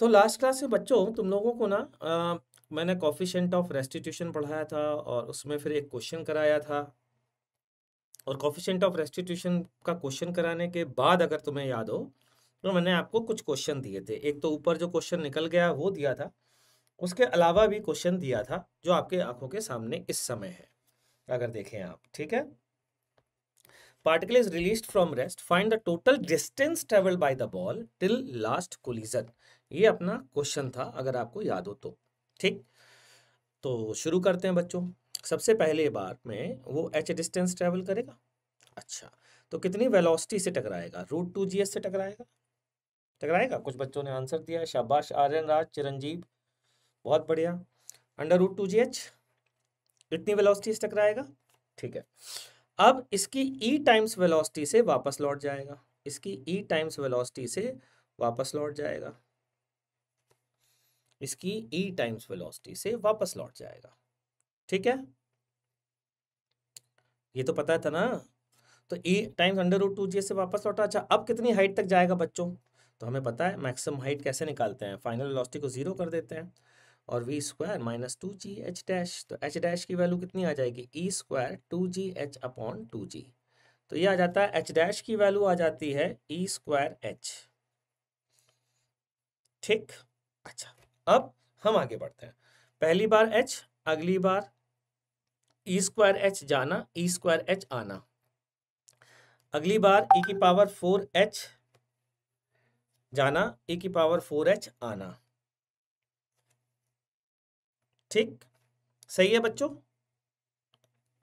तो last class में बच्चों तुम लोगों को ना आ, मैंने कॉफिशेंट ऑफ रेस्टिट्यूशन पढ़ाया था और उसमें फिर एक क्वेश्चन कराया था और कॉफिशेंट ऑफ रेस्टिट्यूशन का क्वेश्चन कराने के बाद अगर तुम्हें याद हो तो मैंने आपको कुछ क्वेश्चन दिए थे एक तो ऊपर जो क्वेश्चन निकल गया वो दिया था उसके अलावा भी क्वेश्चन दिया था जो आपके आंखों के सामने इस समय है अगर देखें आप ठीक है particle is release from rest find the total distance travel by the ball till last collision ये अपना क्वेश्चन था अगर आपको याद हो तो ठीक तो शुरू करते हैं बच्चों सबसे पहले बार में वो एच डिस्टेंस ट्रेवल करेगा अच्छा तो कितनी वेलोसिटी से टकराएगा रूट टू जी से टकराएगा टकराएगा कुछ बच्चों ने आंसर दिया शाबाश आर्यन राज चिरंजीव बहुत बढ़िया under root two G H इतनी वेलोसिटी से टकराएगा ठीक है अब इसकी ई टाइम्स वेलोसिटी से वापस लौट जाएगा इसकी ई टाइम्स वेलोसिटी से वापस लौट जाएगा इसकी e टाइम्स वेलोसिटी से वापस लौट जाएगा ठीक है ये तो पता था ना तो e times under root two G से वापस लौटा अच्छा अब कितनी हाइट तक जाएगा बच्चों तो हमें पता है मैक्सिमम हाइट कैसे निकालते हैं फाइनल वेलोसिटी को जीरो कर देते हैं और V square minus two G H dash तो एच डैश की वैल्यू कितनी आ जाएगी E square two G H upon two G तो ये आ जाता है एच डैश की वैल्यू आ जाती है ई स्क्वायर एच ठीक अच्छा अब हम आगे बढ़ते हैं पहली बार एच अगली बार ई स्क्वायर एच जाना ई स्क्वायर एच आना अगली बार ई e की पावर फोर एच जाना ई e की पावर फोर एच आना ठीक सही है बच्चों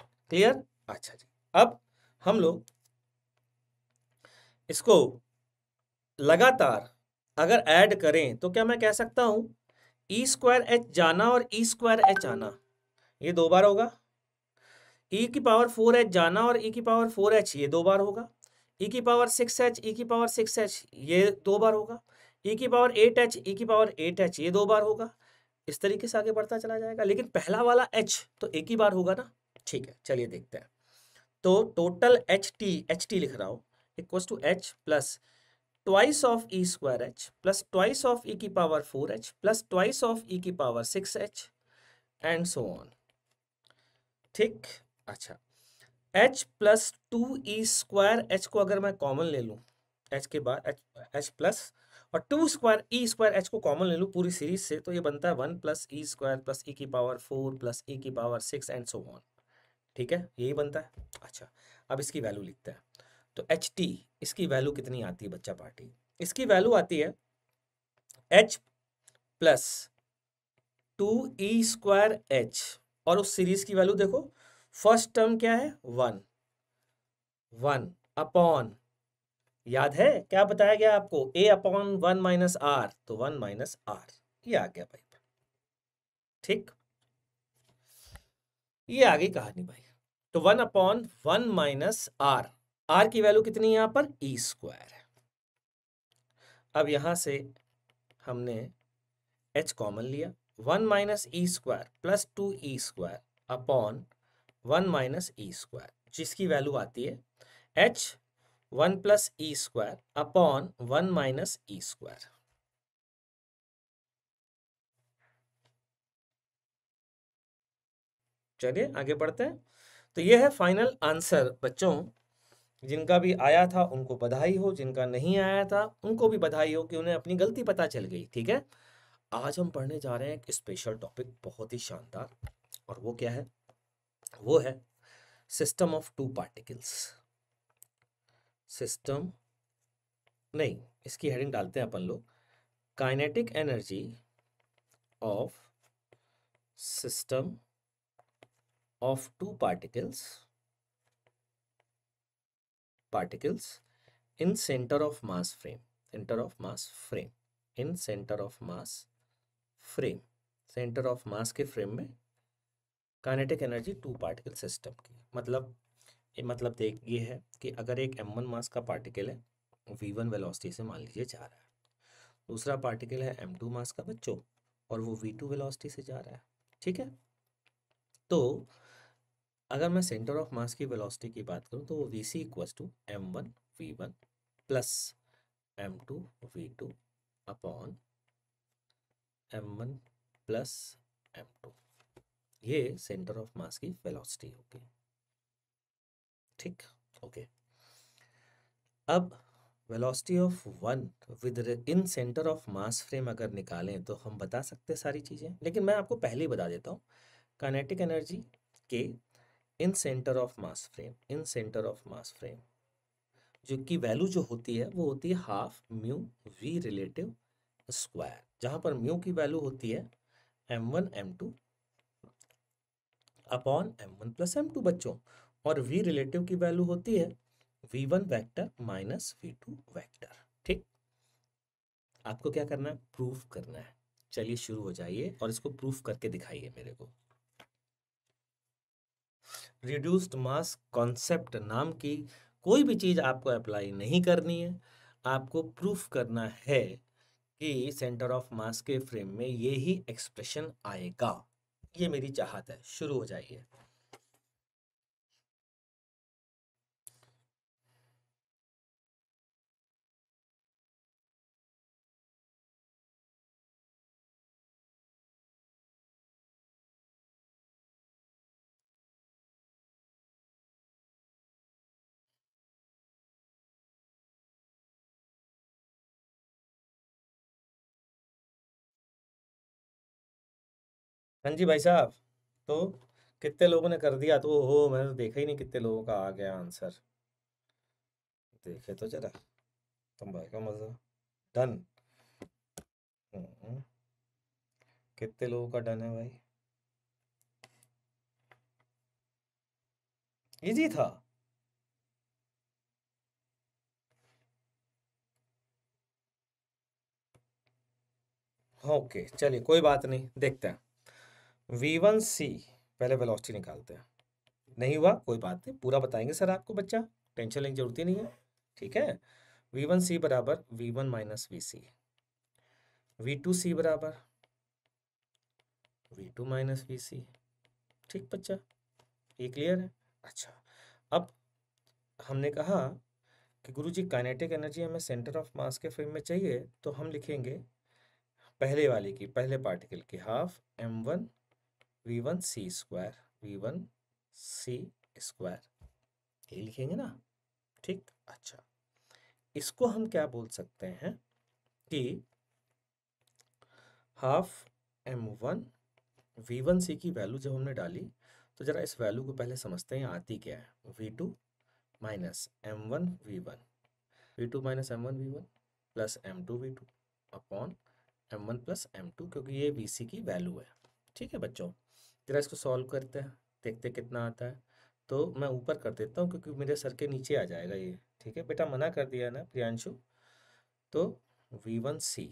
क्लियर अच्छा जी अब हम लोग इसको लगातार अगर ऐड करें तो क्या मैं कह सकता हूं ई स्क्वायर एच जाना और ई स्क्वायर एच आना ये दो बार होगा ई e की पावर फोर एच जाना और ई e की पावर फोर एच ये दो बार होगा ई e की पावर सिक्स एच ई की पावर सिक्स एच ये दो बार होगा ई e की पावर एट एच ई की पावर एट एच ये दो बार होगा इस तरीके से आगे बढ़ता चला जाएगा लेकिन पहला वाला एच तो एक ही बार होगा ना ठीक है चलिए देखते हैं तो total H T H T लिख रहा हूँ equals to H plus twice of E square H plus twice of E की power four H plus twice of E की power six H and so on ठीक अच्छा H plus two ई square H को अगर मैं common ले लूँ H के बाद एच एच प्लस और two square E square H को कॉमन ले लूँ पूरी सीरीज से तो ये बनता है वन प्लस ई स्क्वायर प्लस ई की पावर फोर प्लस ई की power six and so on ठीक है यही बनता है अच्छा अब इसकी वैल्यू लिखते हैं तो एच टी इसकी वैल्यू कितनी आती है बच्चा पार्टी इसकी वैल्यू आती है एच प्लस टू ई स्क्वायर एच और उस सीरीज की वैल्यू देखो फर्स्ट टर्म क्या है वन वन अपॉन याद है क्या बताया गया आपको A upon one minus R तो वन माइनस आर ये आ गया भाई ठीक ये आ गई कहानी भाई तो one upon one minus R R की वैल्यू कितनी यहां पर ई स्क्वायर है अब यहां से हमने एच कॉमन लिया one minus e square plus two ई square upon one minus e e square जिसकी वैल्यू आती है एच वन प्लस ई square upon one minus e e square चलिए आगे बढ़ते हैं तो ये है फाइनल आंसर बच्चों जिनका भी आया था उनको बधाई हो जिनका नहीं आया था उनको भी बधाई हो कि उन्हें अपनी गलती पता चल गई ठीक है आज हम पढ़ने जा रहे हैं एक स्पेशल टॉपिक बहुत ही शानदार और वो क्या है वो है system of two particles system नहीं इसकी हेडिंग डालते हैं अपन लोग kinetic energy of system of two particles particles in center of mass frame center of mass frame in center of mass frame centre of mass के frame में kinetic energy two particle system की मतलब ये मतलब देख ये है कि अगर एक एम वन मास का पार्टिकल है वी वन वेलोसिटी से मान लीजिए जा रहा है दूसरा पार्टिकल है एम टू मास का बच्चों और वो वी टू वेलोसिटी से जा रहा है ठीक है तो अगर मैं सेंटर ऑफ मास की वेलोसिटी की बात करूं तो v c equals to m one v one plus m two v two upon m one plus m two ये सेंटर ऑफ मास की वेलोसिटी होगी ठीक ओके अब velocity of one within centre of mass frame अगर निकालें तो हम बता सकते हैं सारी चीज़ें लेकिन मैं आपको पहले ही बता देता हूँ काइनेटिक एनर्जी के in centre of mass frame in centre of mass frame जो की वैल्यू जो होती है वो होती है half mu v relative square जहां पर म्यू की वैल्यू होती है m one m two upon m one plus m two बच्चों और वी रिलेटिव की वैल्यू होती है v one vector minus v two vector ठीक आपको क्या करना है प्रूफ करना है चलिए शुरू हो जाइए और इसको प्रूफ करके दिखाइए मेरे को रिड्यूस्ड मास कॉन्सेप्ट नाम की कोई भी चीज़ आपको अप्लाई नहीं करनी है आपको प्रूफ करना है कि सेंटर ऑफ मास के फ्रेम में ये ही एक्सप्रेशन आएगा ये मेरी चाहत है शुरू हो जाइए हाँ जी भाई साहब तो कितने लोगों ने कर दिया तो हो मैंने तो देखा ही नहीं कितने लोगों का आ गया आंसर देखे तो जरा तुम भाई का मजा डन हम्म। कितने लोगों का डन है भाई इजी था ओके चलिए कोई बात नहीं देखते हैं वी वन सी पहले वेलोसिटी निकालते हैं नहीं हुआ कोई बात नहीं पूरा बताएंगे सर आपको बच्चा टेंशन लेने की जरूरत ही नहीं है ठीक है वी वन सी बराबर v one minus v c v two c बराबर v two minus v c ठीक बच्चा ये क्लियर है अच्छा अब हमने कहा कि गुरु जी काइनेटिक एनर्जी हमें सेंटर ऑफ मास के फिल्म में चाहिए तो हम लिखेंगे पहले वाले की पहले पार्टिकल की half m one one c square v one c square ये लिखेंगे ना ठीक अच्छा इसको हम क्या बोल सकते हैं कि half m one v one c की वैल्यू जब हमने डाली तो ज़रा इस वैल्यू को पहले समझते हैं आती क्या है v two minus m one v one v two minus m one v one plus m two v two upon m one plus m two क्योंकि ये वी सी की वैल्यू है ठीक है बच्चों ज़रा इसको सॉल्व करते हैं देखते कितना आता है तो मैं ऊपर कर देता हूँ क्योंकि मेरे सर के नीचे आ जाएगा ये ठीक है बेटा मना कर दिया ना प्रियांशु तो वी वन सी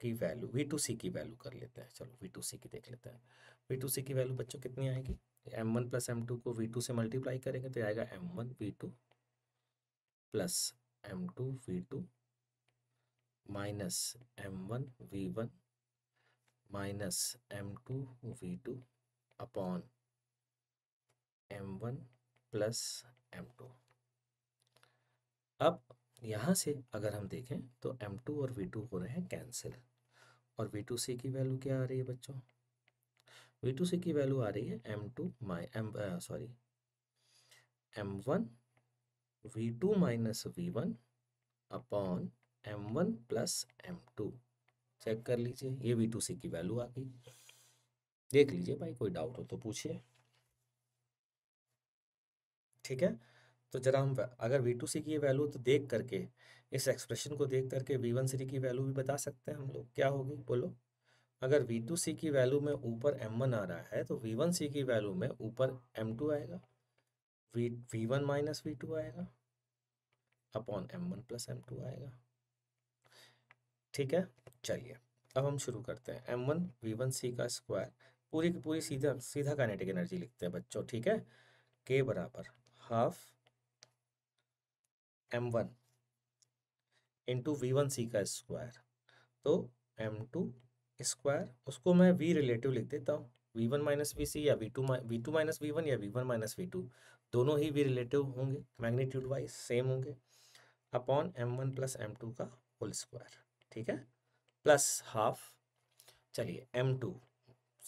की वैल्यू वी टू सी की वैल्यू कर लेते हैं चलो वी टू सी की देख लेते हैं वी टू सी की वैल्यू बच्चों कितनी आएगी m one plus m two को वी टू से मल्टीप्लाई करेंगे तो आएगा m one v two plus m two v two minus m one v one minus m two v two upon m1 plus m2 अब यहाँ से अगर हम देखें तो m2 और v2 हो रहे हैं कैंसिल और टू सी की वैल्यू क्या आ रही है बच्चों टू सी की वैल्यू आ रही है m two my m sorry m one v two minus v one upon m one plus m two check कर लीजिए ये वी टू सी की वैल्यू आ गई देख लीजिए भाई कोई डाउट हो तो पूछिए ठीक है तो जरा हम अगर वी टू सी की वैल्यू तो देख करके इस एक्सप्रेशन को देख करके वी वन सी की वैल्यू भी बता सकते हैं हम लोग क्या होगी बोलो अगर वी टू सी की वैल्यू में ऊपर एम वन आ रहा है तो वी वन सी की वैल्यू में ऊपर एम टू आएगा v one minus v two आएगा upon m one plus m two आएगा ठीक है चलिए अब हम शुरू करते हैं m one v one c का स्क्वायर पूरी की पूरी सीधा सीधा काइनेटिक एनर्जी लिखते हैं बच्चों ठीक है के बराबर half m one into v one c का स्क्वायर तो एम टू स्क्वायर उसको मैं वी रिलेटिव लिख देता हूँ v one minus v c या v two v two minus v one या v one minus v two दोनों ही वी रिलेटिव होंगे मैग्नीट्यूड वाइज सेम होंगे upon m one plus m two का होल स्क्वायर ठीक है प्लस हाफ चलिए एम टू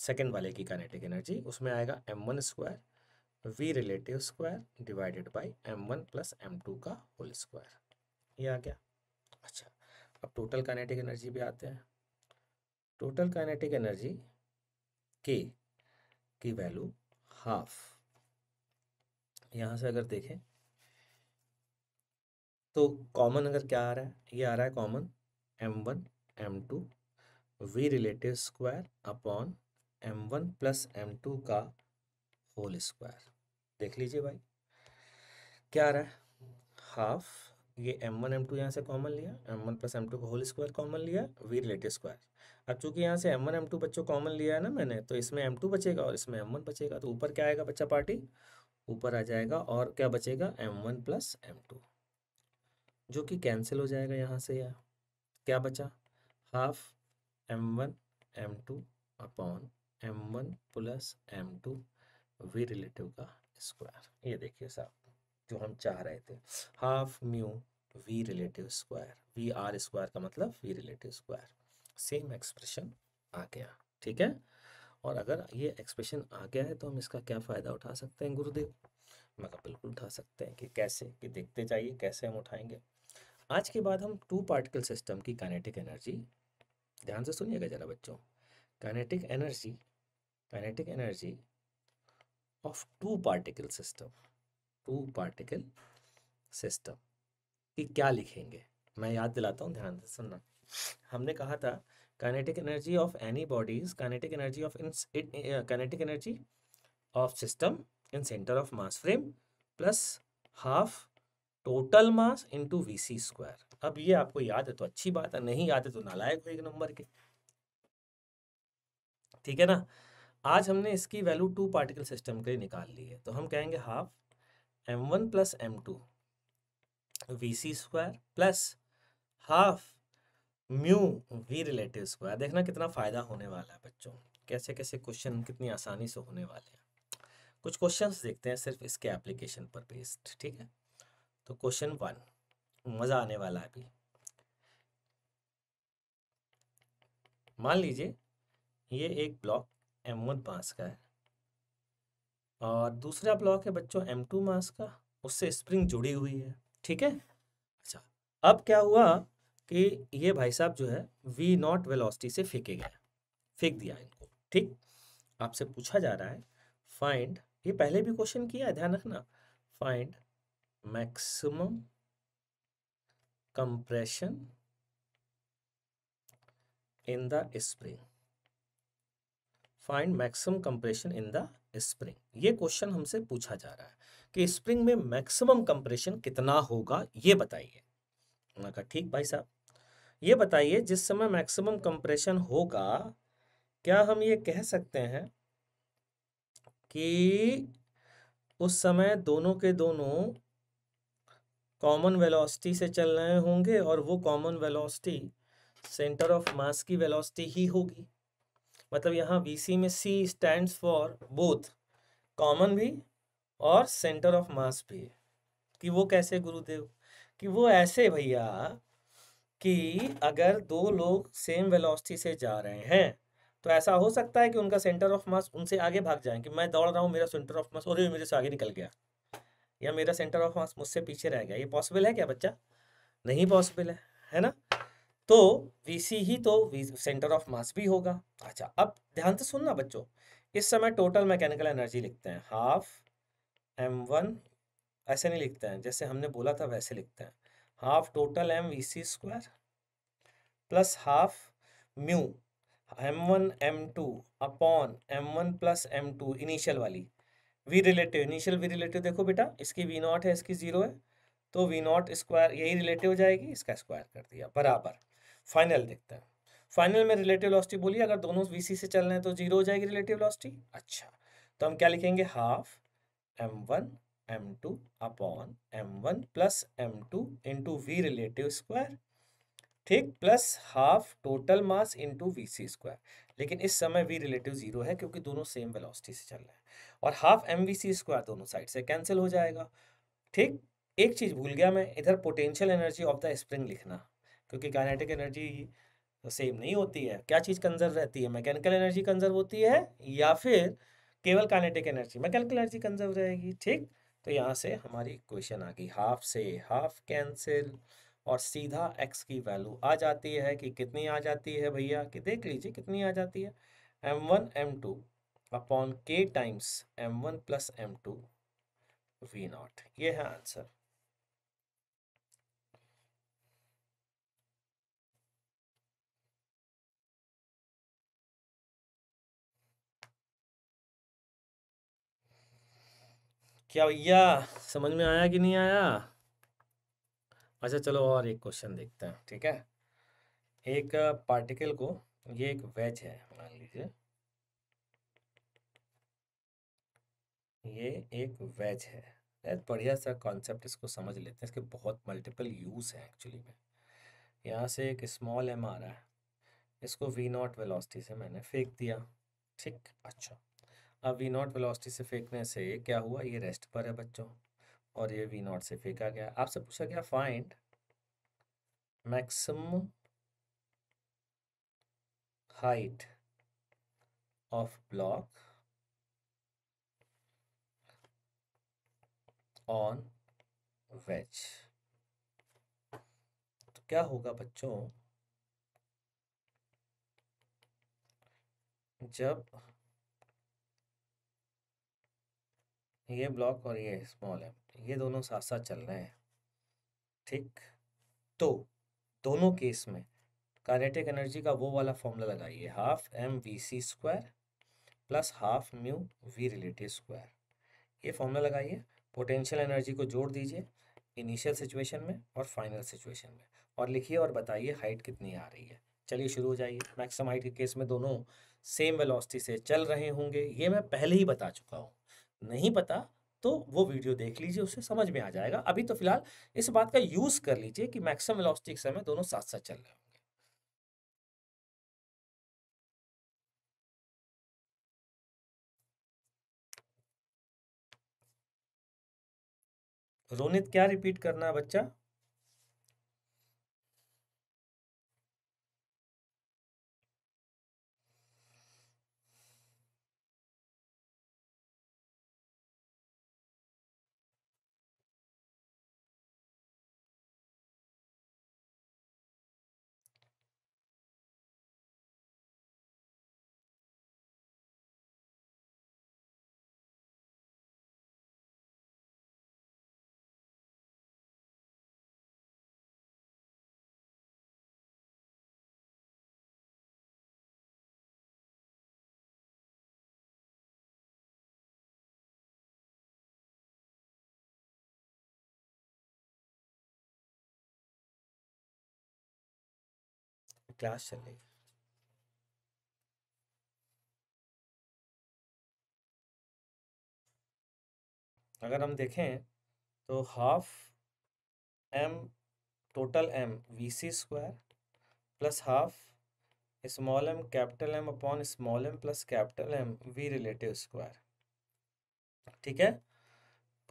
सेकेंड वाले की कानेटिक एनर्जी उसमें आएगा m one square v relative square divided by m one plus m two का होल स्क्वायर ये आ गया अच्छा अब टोटल कानेटिक एनर्जी भी आते हैं टोटल कानेटिक एनर्जी के की वैल्यू हाफ यहाँ से अगर देखें तो कॉमन अगर क्या आ रहा है ये आ रहा है common m one m two v relative square upon m one plus m two का होल स्क्वायर देख लीजिए भाई क्या आ रहा है हाफ ये एम वन एम टू यहाँ से कॉमन लिया m one plus m two का होल स्क्वायर कॉमन लिया वी रिलेटेड स्क्वायर अब चूंकि यहाँ से एम वन एम टू बच्चों कॉमन लिया है ना मैंने तो इसमें एम टू बचेगा और इसमें एम वन बचेगा तो ऊपर क्या आएगा बच्चा पार्टी ऊपर आ जाएगा और क्या बचेगा m one plus m two जो कि कैंसिल हो जाएगा यहाँ से यहाँ क्या बचा half m one m two upon m one plus m two v relative का स्क्वायर ये देखिए साहब जो हम चाह रहे थे half mu v relative square v r square का मतलब v relative square same expression आ गया ठीक है और अगर ये एक्सप्रेशन आ गया है तो हम इसका क्या फ़ायदा उठा सकते हैं गुरुदेव मैं कहा बिल्कुल उठा सकते हैं कि कैसे कि देखते जाइए कैसे हम उठाएंगे आज के बाद हम टू पार्टिकल सिस्टम की काइनेटिक एनर्जी ध्यान से सुनिएगा जरा बच्चों kinetic energy kinetic energy of two particle system two particle system कि क्या लिखेंगे मैं याद दिलाता हूँ ध्यान से सुनना हमने कहा था kinetic energy of any bodies kinetic energy of in kinetic energy of system in centre of mass frame plus half total mass into v c square अब ये आपको याद है तो अच्छी बात है नहीं याद है तो नालायक हो एक नंबर के ठीक है ना आज हमने इसकी वैल्यू टू पार्टिकल सिस्टम के लिए निकाल ली है तो हम कहेंगे half m one plus m two v c square plus half mu v relative square देखना कितना फ़ायदा होने वाला है बच्चों कैसे कैसे क्वेश्चन कितनी आसानी से होने वाले हैं कुछ क्वेश्चंस देखते हैं सिर्फ इसके एप्लीकेशन पर बेस्ड ठीक है तो क्वेश्चन वन मज़ा आने वाला है अभी मान लीजिए ये एक ब्लॉक एम वन मास का है और दूसरा ब्लॉक है बच्चों एम टू मास का उससे स्प्रिंग जुड़ी हुई है ठीक है अच्छा अब क्या हुआ कि ये भाई साहब जो है वी नॉट वेलोसिटी से फेंके गए फेंक दिया इनको ठीक आपसे पूछा जा रहा है फाइंड ये पहले भी क्वेश्चन किया ध्यान रखना find maximum compression in the spring find maximum compression in the spring ये क्वेश्चन हमसे पूछा जा रहा है कि स्प्रिंग में मैक्सिमम कंप्रेशन कितना होगा ये बताइए उन्होंने कहा ठीक भाई साहब ये बताइए जिस समय मैक्सिमम कंप्रेशन होगा क्या हम ये कह सकते हैं कि उस समय दोनों के दोनों कॉमन वेलोसिटी से चल रहे होंगे और वो common velocity centre of mass की वेलोसिटी ही होगी मतलब यहाँ बी में c stand for both common भी और सेंटर ऑफ मास भी कि वो कैसे गुरुदेव कि वो ऐसे भैया कि अगर दो लोग सेम वेलोसिटी से जा रहे हैं तो ऐसा हो सकता है कि उनका सेंटर ऑफ मास उनसे आगे भाग जाए कि मैं दौड़ रहा हूँ मेरा सेंटर ऑफ मास और मेरे से आगे निकल गया या मेरा सेंटर ऑफ मास मुझसे पीछे रह गया ये पॉसिबल है क्या बच्चा नहीं पॉसिबल है है ना तो सी ही तो सेंटर ऑफ मास भी होगा अच्छा अब ध्यान से सुनना बच्चों इस समय टोटल मैकेनिकल एनर्जी लिखते हैं हाफ एम वन ऐसे नहीं लिखते हैं जैसे हमने बोला था वैसे लिखते हैं half total m v c square plus half mu m one m two upon m one plus m two initial वाली v relative initial v relative देखो बेटा इसकी वी नॉट है इसकी जीरो है तो वी नॉट स्क्वायर यही relative हो जाएगी इसका स्क्वायर कर दिया बराबर फाइनल देखते हैं फाइनल में रिलेटिव लॉसिटी बोलिए अगर दोनों वी से चल रहे हैं तो जीरो हो जाएगी रिलेटिव लॉसिटी अच्छा तो हम क्या लिखेंगे half m one m two upon m one plus m two into v relative square ठीक plus half total mass into v c square लेकिन इस समय वी रिलेटिव जीरो है क्योंकि दोनों सेम वेलोसिटी से चल रहे हैं और half m v c square दोनों साइड से कैंसिल हो जाएगा ठीक एक चीज भूल गया मैं इधर potential energy of the spring लिखना क्योंकि काइनेटिक एनर्जी सेम नहीं होती है क्या चीज़ कंजर्व रहती है मैकेनिकल एनर्जी कंजर्व होती है या फिर केवल kinetic energy mechanical energy conserve रहेगी ठीक तो यहाँ से हमारी क्वेश्चन आ गई हाफ से हाफ कैंसिल और सीधा एक्स की वैल्यू आ जाती है कि कितनी आ जाती है भैया कि देख लीजिए कितनी आ जाती है m one m two upon k times m one plus m two v naught ये है आंसर क्या भैया समझ में आया कि नहीं आया अच्छा चलो और एक क्वेश्चन देखते हैं ठीक है एक पार्टिकल को ये एक वेज है मान लीजिए ये एक वेज है बढ़िया सा कॉन्सेप्ट इसको समझ लेते हैं इसके बहुत मल्टीपल यूज़ है एक्चुअली में यहाँ से एक स्मॉल एम आ रहा है इसको वी नॉट वेलोसिटी से मैंने फेंक दिया ठीक अच्छा अब वी नॉट वेलोसिटी से फेंकने से क्या हुआ ये रेस्ट पर है बच्चों और ये वी नॉट से फेंका गया आपसे पूछा गया find maximum height of block on wedge तो क्या होगा बच्चों जब ये ब्लॉक और ये स्मॉल एम ये दोनों साथ साथ चल रहे हैं ठीक तो दोनों केस में काइनेटिक एनर्जी का वो वाला फॉर्मूला लगाइए half m v c square plus half mu v relative square ये फॉर्मूला लगाइए पोटेंशियल एनर्जी को जोड़ दीजिए इनिशियल सिचुएशन में और फाइनल सिचुएशन में और लिखिए और बताइए हाइट कितनी आ रही है चलिए शुरू हो जाइए मैक्सिमम हाइट के केस में दोनों सेम वेलोसिटी से चल रहे होंगे ये मैं पहले ही बता चुका हूँ नहीं पता तो वो वीडियो देख लीजिए उससे समझ में आ जाएगा अभी तो फिलहाल इस बात का यूज कर लीजिए कि मैक्सिमम वेलोसिटी के समय दोनों साथ साथ चल रहे होंगे रोनित क्या रिपीट करना है बच्चा क्लास चल रही है अगर हम देखें तो half m total m v c square plus half small m capital m upon small m plus capital m v relative square ठीक है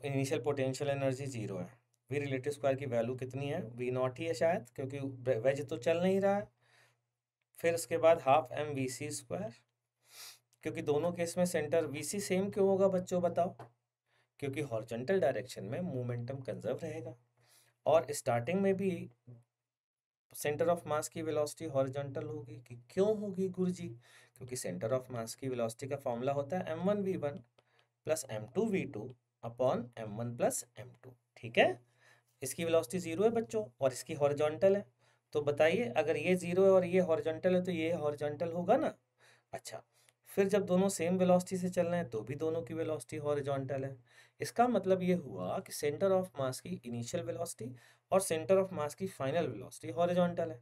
इनिशियल पोटेंशियल एनर्जी जीरो है वी रिलेटिव स्क्वायर की वैल्यू कितनी है वी नॉट ही है शायद क्योंकि veg तो चल नहीं रहा है फिर उसके बाद half m v c square क्योंकि दोनों केस में सेंटर वी सी सेम क्यों होगा बच्चों बताओ क्योंकि हॉर्जेंटल डायरेक्शन में मोमेंटम कंजर्व रहेगा और स्टार्टिंग में भी सेंटर ऑफ मास की वेलोसिटी हॉर्जेंटल होगी कि क्यों होगी गुरु जी क्योंकि सेंटर ऑफ मास की वेलोसिटी का फॉर्मूला होता है m one v one plus m two v two upon m one plus m two ठीक है इसकी वेलोसिटी जीरो है बच्चों और इसकी हॉर्जेंटल है तो बताइए अगर ये जीरो है और ये हॉरिजॉन्टल है तो ये हॉरिजॉन्टल होगा ना अच्छा फिर जब दोनों सेम वेलोसिटी से चल रहे हैं तो भी दोनों की वेलोसिटी हॉरिजॉन्टल है इसका मतलब ये हुआ कि सेंटर ऑफ मास की इनिशियल वेलोसिटी और सेंटर ऑफ मास की फाइनल वेलोसिटी हॉरिजॉन्टल है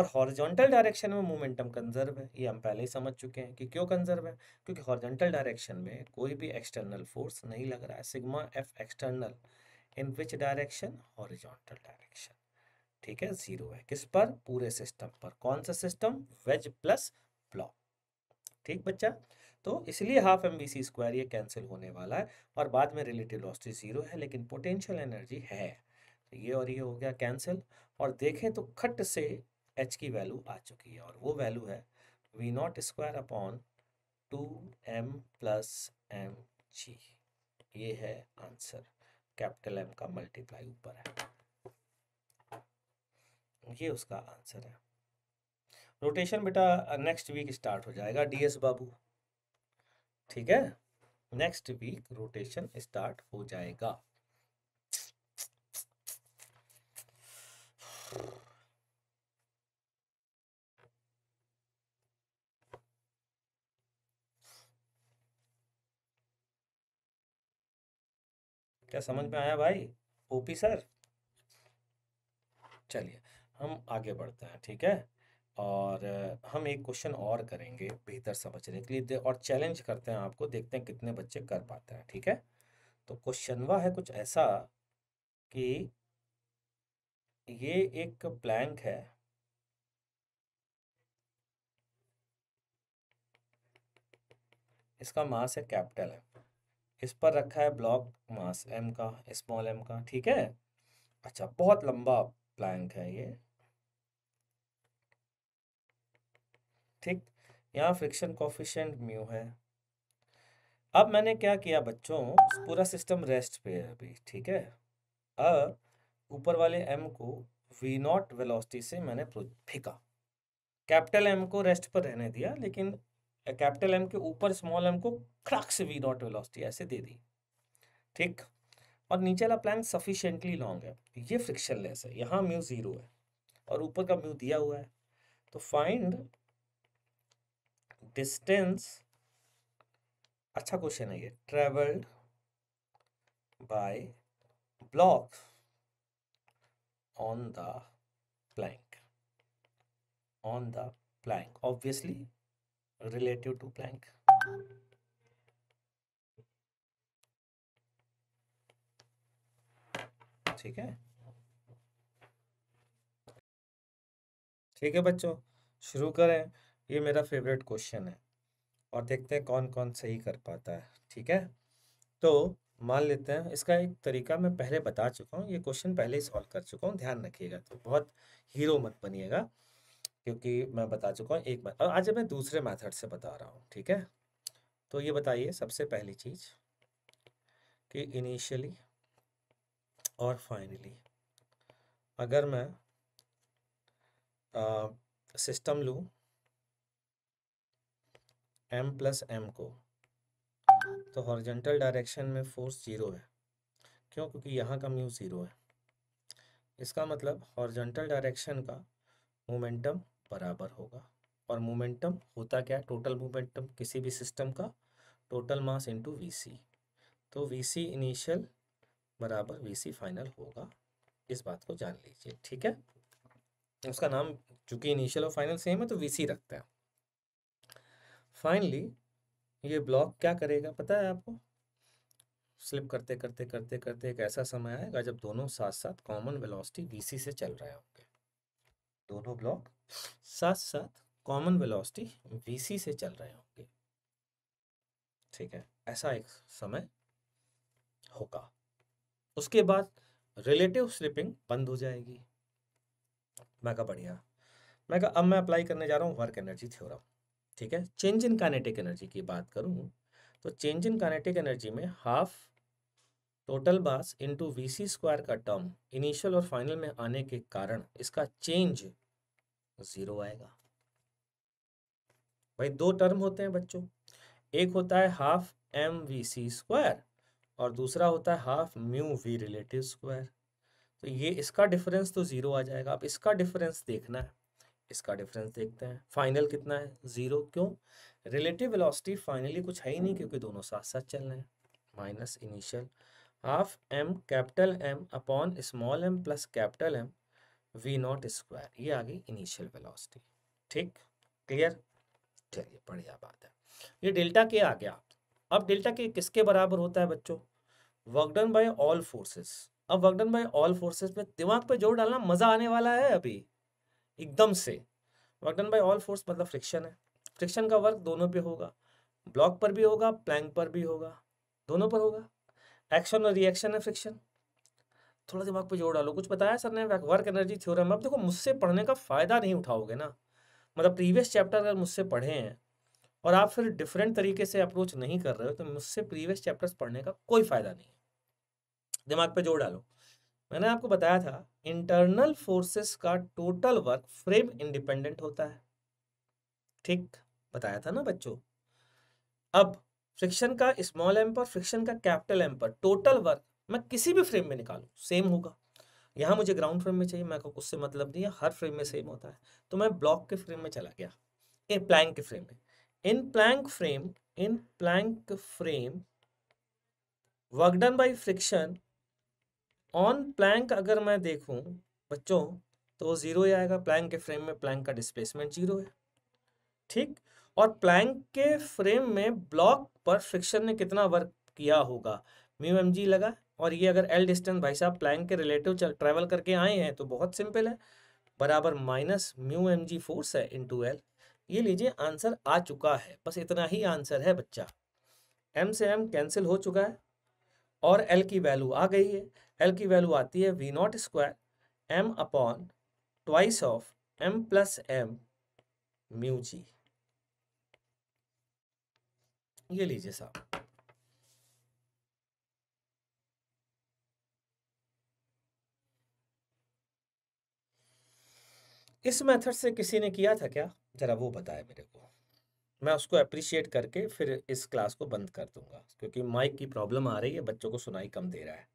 और हॉरिजॉन्टल डायरेक्शन में मोमेंटम कंजर्व है ये हम पहले ही समझ चुके हैं कि क्यों कंजर्व है क्योंकि हॉरिजॉन्टल डायरेक्शन में कोई भी एक्सटर्नल फोर्स नहीं लग रहा है sigma f external in which direction horizontal direction ठीक है जीरो है किस पर पूरे सिस्टम पर कौन सा सिस्टम वेज प्लस ब्लॉक ठीक बच्चा तो इसलिए half m b c square ये कैंसिल होने वाला है और बाद में रिलेटिव लॉसिटी जीरो है लेकिन पोटेंशियल एनर्जी है तो ये और ये हो गया कैंसिल और देखें तो खट से एच की वैल्यू आ चुकी है और वो वैल्यू है we naught square upon two m plus m g ये है आंसर कैपिटल एम का मल्टीप्लाई ऊपर है ये उसका आंसर है रोटेशन बेटा नेक्स्ट वीक स्टार्ट हो जाएगा डीएस बाबू ठीक है नेक्स्ट वीक रोटेशन स्टार्ट हो जाएगा क्या समझ में आया भाई ओपी सर चलिए हम आगे बढ़ते हैं ठीक है और हम एक क्वेश्चन और करेंगे बेहतर समझने के लिए और चैलेंज करते हैं आपको देखते हैं कितने बच्चे कर पाते हैं ठीक है तो क्वेश्चनवा है कुछ ऐसा कि ये एक प्लैंक है इसका मास है कैपिटल है इस पर रखा है ब्लॉक मास एम का स्मॉल एम का ठीक है अच्छा बहुत लंबा प्लैंक है ये ठीक यहाँ फ्रिक्शन कॉफिशेंट म्यू है अब मैंने क्या किया बच्चों पूरा सिस्टम रेस्ट पे है अभी ठीक है अब ऊपर वाले एम को वी नॉट वेलोसिटी से मैंने फेंका कैपिटल एम को रेस्ट पर रहने दिया लेकिन कैपिटल एम के ऊपर स्मॉल एम को क्रक्स वी नॉट वेलोसिटी ऐसे दे दी ठीक और नीचे वाला प्लैंक सफिशेंटली लॉन्ग है ये फ्रिक्शनलेस है यहाँ म्यू ज़ीरो है और ऊपर का म्यू दिया हुआ है तो फाइंड डिस्टेंस अच्छा क्वेश्चन है ये travelled by block on the plank on the plank obviously relative to plank ठीक है ठीक है बच्चों शुरू करें ये मेरा फेवरेट क्वेश्चन है और देखते हैं कौन कौन सही कर पाता है ठीक है तो मान लेते हैं इसका एक तरीका मैं पहले बता चुका हूँ ये क्वेश्चन पहले ही सॉल्व कर चुका हूँ ध्यान रखिएगा तो बहुत हीरो मत बनिएगा क्योंकि मैं बता चुका हूँ एक बार आज मैं दूसरे मेथड से बता रहा हूँ ठीक है तो ये बताइए सबसे पहली चीज़ कि इनिशियली और फाइनली अगर मैं सिस्टम लूँ एम प्लस एम को तो हॉरिजेंटल डायरेक्शन में फोर्स जीरो है क्यों क्योंकि यहाँ का म्यू ज़ीरो है इसका मतलब हॉरिजेंटल डायरेक्शन का मोमेंटम बराबर होगा और मोमेंटम होता क्या है टोटल मोमेंटम किसी भी सिस्टम का total mass into v c तो वी सी इनिशियल बराबर वी सी फाइनल होगा इस बात को जान लीजिए ठीक है उसका नाम चूंकि इनिशियल और फाइनल सेम है तो वी सी रखते हैं फाइनली ये ब्लॉक क्या करेगा पता है आपको स्लिप करते करते करते करते एक ऐसा समय आएगा जब दोनों साथ साथ कॉमन वेलोसिटी वीसी से चल रहे होंगे दोनों ब्लॉक साथ साथ कॉमन वेलोसिटी वीसी से चल रहे होंगे ठीक है ऐसा एक समय होगा उसके बाद रिलेटिव स्लिपिंग बंद हो जाएगी मैं कहा बढ़िया मैं कहा अब मैं अप्लाई करने जा रहा हूँ वर्क एनर्जी थ्योरम ठीक है चेंज इन कानेटिक एनर्जी की बात करूँ तो चेंज इन कानेटिक एनर्जी में half total mass into v c square का टर्म इनिशियल और फाइनल में आने के कारण इसका चेंज जीरो आएगा भाई दो टर्म होते हैं बच्चों एक होता है half m v c square और दूसरा होता है half mu v relative square तो ये इसका डिफरेंस तो जीरो आ जाएगा अब इसका डिफरेंस देखना है इसका डिफरेंस देखते हैं फाइनल कितना है जीरो क्यों रिलेटिव वेलोसिटी फाइनली कुछ है ही नहीं क्योंकि दोनों साथ साथ चल रहे हैं minus initial half m capital m upon small m plus capital m v naught square ये आ गई इनिशियल वेलोसिटी ठीक क्लियर चलिए बढ़िया बात है ये डेल्टा के आ गया अब डेल्टा के किसके बराबर होता है बच्चों वर्कडन बाय ऑल फोर्सेस अब वर्कडन बाय ऑल फोर्सेस में दिमाग पे जोर डालना मजा आने वाला है अभी एकदम से work done by all force मतलब फ्रिक्शन है फ्रिक्शन का वर्क दोनों पे होगा ब्लॉक पर भी होगा प्लैंक पर भी होगा दोनों पर होगा एक्शन और रिएक्शन है फ्रिक्शन थोड़ा दिमाग पे जोर डालो कुछ बताया सर ने वर्क एनर्जी थ्योरम अब देखो मुझसे पढ़ने का फ़ायदा नहीं उठाओगे ना मतलब प्रीवियस चैप्टर अगर मुझसे पढ़े हैं और आप फिर डिफरेंट तरीके से अप्रोच नहीं कर रहे हो तो मुझसे प्रीवियस चैप्टर्स पढ़ने का कोई फ़ायदा नहीं है दिमाग पे जोर डालो मैंने आपको बताया था इंटरनल फोर्सेस का टोटल वर्क फ्रेम इंडिपेंडेंट होता है ठीक बताया था ना बच्चों अब फ्रिक्शन का स्मॉल एम पर फ्रिक्शन का कैपिटल एम पर टोटल वर्क मैं किसी भी फ्रेम में निकालू सेम होगा यहां मुझे ग्राउंड फ्रेम में चाहिए मैं उससे मतलब नहीं है हर फ्रेम में सेम होता है तो मैं ब्लॉक के फ्रेम में चला गया ये प्लैंक के फ्रेम में in plank frame in plank frame work done by friction on plank अगर मैं देखूं बच्चों तो जीरो ही आएगा प्लैंक के फ्रेम में प्लैंक का डिस्प्लेसमेंट जीरो है ठीक और प्लैंक के फ्रेम में ब्लॉक पर फ्रिक्शन ने कितना वर्क किया होगा म्यू एम जी लगा और ये अगर एल डिस्टेंस भाई साहब प्लैंक के रिलेटिव ट्रेवल करके आए हैं तो बहुत सिंपल है बराबर minus mu M G force है टू एल ये लीजिए आंसर आ चुका है बस इतना ही आंसर है बच्चा एम से एम कैंसिल हो चुका है और एल की वैल्यू आ गई है एल की वैल्यू आती है we naught square M upon twice of M plus M mu G ये लीजिए साहब इस मेथड से किसी ने किया था क्या जरा वो बताए मेरे को मैं उसको अप्रिशिएट करके फिर इस क्लास को बंद कर दूंगा क्योंकि माइक की प्रॉब्लम आ रही है बच्चों को सुनाई कम दे रहा है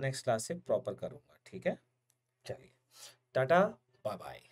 नेक्स्ट क्लास से प्रॉपर करूँगा ठीक है चलिए टाटा बाय बाय